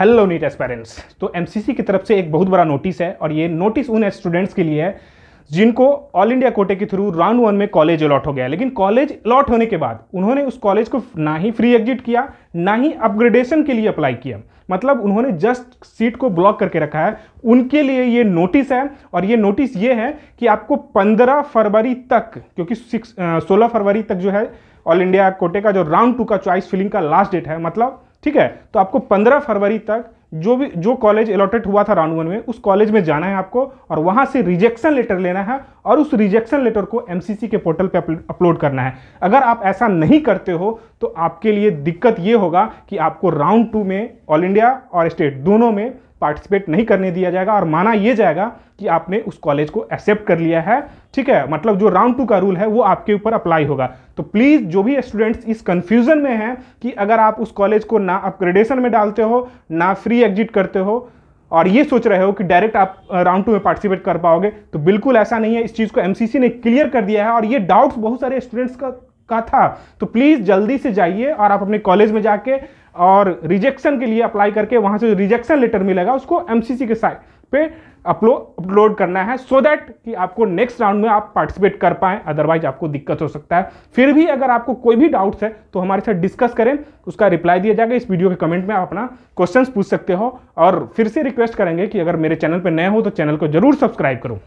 hello NEET aspirants तो M की तरफ से एक बहुत बड़ा नोटिस है और ये नोटिस उन स्टूडेंट्स के लिए है जिनको ऑल इंडिया कोटे के थ्रू राउंड वन में कॉलेज अलॉट हो गया लेकिन कॉलेज अलॉट होने के बाद उन्होंने उस कॉलेज को ना ही फ्री एग्जिट किया ना ही अपग्रेडेशन के लिए अप्लाई किया मतलब उन्होंने जस्ट सीट को ब्लॉक करके रखा है उनके लिए ये नोटिस है और ये नोटिस ये है कि आपको 15 फरवरी तक क्योंकि सिक्स सोलह फरवरी तक जो है ऑल इंडिया कोटे का जो राउंड टू का चॉइस फिलिंग का लास्ट डेट है मतलब ठीक है तो आपको पंद्रह फरवरी तक जो भी जो कॉलेज अलॉटेड हुआ था राउंड वन में उस कॉलेज में जाना है आपको और वहां से रिजेक्शन लेटर लेना है और उस रिजेक्शन लेटर को एमसीसी के पोर्टल पे अपलोड करना है अगर आप ऐसा नहीं करते हो तो आपके लिए दिक्कत ये होगा कि आपको राउंड टू में ऑल इंडिया और स्टेट दोनों में पार्टिसिपेट नहीं करने दिया जाएगा और माना यह जाएगा कि आपने उस कॉलेज को एक्सेप्ट कर लिया है ठीक है मतलब जो राउंड टू का रूल है वो आपके ऊपर अप्लाई होगा तो प्लीज़ जो भी स्टूडेंट्स इस कंफ्यूजन में हैं कि अगर आप उस कॉलेज को ना अपग्रेडेशन में डालते हो ना फ्री एग्जिट करते हो और ये सोच रहे हो कि डायरेक्ट आप राउंड टू में पार्टिसिपेट कर पाओगे तो बिल्कुल ऐसा नहीं है इस चीज़ को एमसीसी ने क्लियर कर दिया है और ये डाउट्स बहुत सारे स्टूडेंट्स का का था तो प्लीज़ जल्दी से जाइए और आप अपने कॉलेज में जाके और रिजेक्शन के लिए अप्लाई करके वहाँ से रिजेक्शन लेटर मिलेगा उसको एम के साइड पे अपलोड अपलोड करना है सो so दैट कि आपको नेक्स्ट राउंड में आप पार्टिसिपेट कर पाएँ अदरवाइज आपको दिक्कत हो सकता है फिर भी अगर आपको कोई भी डाउट्स है तो हमारे साथ डिस्कस करें उसका रिप्लाई दिया जाएगा इस वीडियो के कमेंट में आप अपना क्वेश्चंस पूछ सकते हो और फिर से रिक्वेस्ट करेंगे कि अगर मेरे चैनल पर नए हो तो चैनल को जरूर सब्सक्राइब करो